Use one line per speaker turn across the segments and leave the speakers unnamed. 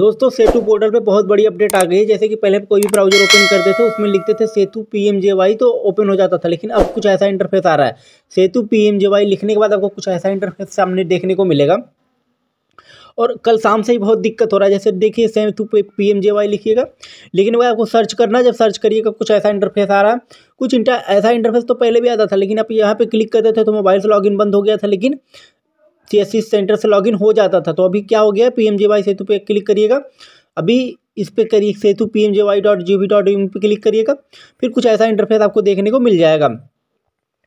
दोस्तों सेतु पोर्टल पे बहुत बड़ी अपडेट आ गई है जैसे कि पहले कोई भी ब्राउजर ओपन करते थे उसमें लिखते थे सेतु पीएमजेवाई तो ओपन हो जाता था लेकिन अब कुछ ऐसा इंटरफेस आ रहा है सेतु पीएमजेवाई लिखने के बाद आपको कुछ ऐसा इंटरफेस सामने देखने को मिलेगा और कल शाम से ही बहुत दिक्कत हो रहा है जैसे देखिए Setu P M J Y लिखिएगा लेकिन वह आपको सर्च करना जब सर्च करिएगा कुछ ऐसा इंटरफेस आ रहा है कुछ इंटर ऐसा इंटरफेस तो पहले भी आता था लेकिन आप यहाँ पे क्लिक करते थे तो मोबाइल से लॉगिन बंद हो गया था लेकिन सी सेंटर से लॉगिन हो जाता था तो अभी क्या हो गया P M J Y Setu पे क्लिक करिएगा अभी इस पे करिए Setu P M J Y dot G dot in पर क्लिक करिएगा फिर कुछ ऐसा इंटरफेस आपको देखने को मिल जाएगा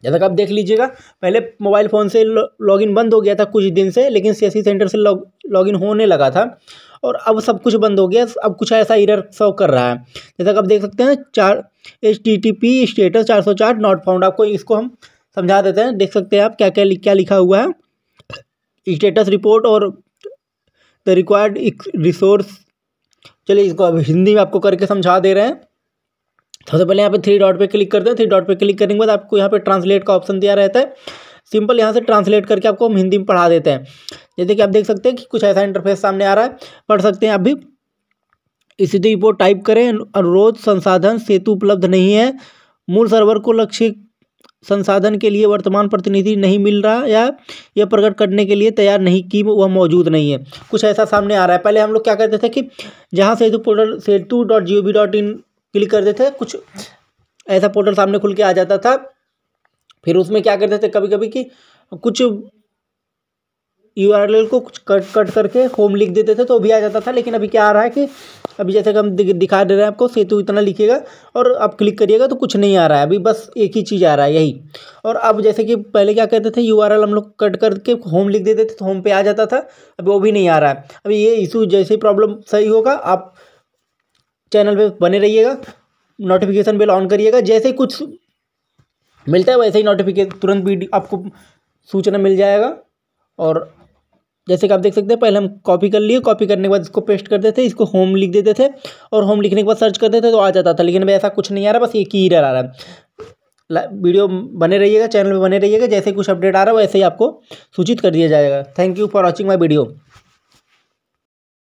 जैसा कि आप देख लीजिएगा पहले मोबाइल फ़ोन से लॉगिन बंद हो गया था कुछ दिन से लेकिन सी सेंटर से लॉगिन होने लगा था और अब सब कुछ बंद हो गया अब कुछ ऐसा इरर शो कर रहा है जैसा कि आप देख सकते हैं चार H T T P status चार सौ चार नॉट फाउंड आपको इसको हम समझा देते हैं देख सकते हैं आप क्या क्या क्या लिखा हुआ है स्टेटस रिपोर्ट और द रिक्वायर्ड रिसोर्स चलिए इसको अब हिंदी में आपको करके समझा दे रहे हैं सबसे पहले यहाँ पे थ्री डॉट पे क्लिक करते हैं थ्री डॉट पे क्लिक करने के बाद आपको यहाँ पे ट्रांसलेट का ऑप्शन दिया रहता है सिंपल यहाँ से ट्रांसलेट करके आपको हम हिंदी में पढ़ा देते हैं जैसे कि आप देख सकते हैं कि कुछ ऐसा इंटरफेस सामने आ रहा है पढ़ सकते हैं आप भी स्थिति रिपोर्ट टाइप करें अनुरोध संसाधन सेतु उपलब्ध नहीं है मूल सर्वर को लक्ष्य संसाधन के लिए वर्तमान प्रतिनिधि नहीं मिल रहा या यह प्रकट करने के लिए तैयार नहीं कि वह मौजूद नहीं है कुछ ऐसा सामने आ रहा है पहले हम लोग क्या करते थे कि जहाँ Setu portal Setu dot G O V dot in click करते थे कुछ ऐसा पोर्टल सामने खुल के आ जाता था फिर उसमें क्या करते थे कभी कभी कि कुछ यू को कुछ कट कट करके होम लिख देते थे तो भी आ जाता था लेकिन अभी क्या आ रहा है कि अभी जैसे कि हम दिखा दे रहे हैं आपको सेतु इतना लिखिएगा और आप क्लिक करिएगा तो कुछ नहीं आ रहा है अभी बस एक ही चीज़ आ रहा है यही और अब जैसे कि पहले क्या करते थे यू हम लोग कट करके होम लिख देते थे तो होम पे आ जाता था अभी वो भी नहीं आ रहा है अभी ये इशू जैसे प्रॉब्लम सही होगा आप चैनल पर बने रहिएगा नोटिफिकेशन बिल ऑन करिएगा जैसे कुछ मिलता है वैसे ही नोटिफिकेशन तुरंत भी आपको सूचना मिल जाएगा और जैसे कि आप देख सकते हैं पहले हम कॉपी कर लिए कॉपी करने के बाद इसको पेस्ट करते थे इसको होम लिख देते थे और होम लिखने के बाद सर्च करते थे तो आ जाता था लेकिन अभी ऐसा कुछ नहीं आ रहा बस एक ही ईरर आ रहा है वीडियो बने रहिएगा चैनल में बने रहिएगा जैसे कुछ अपडेट आ रहा है वैसे ही आपको सूचित कर दिया जाएगा thank you for watching my video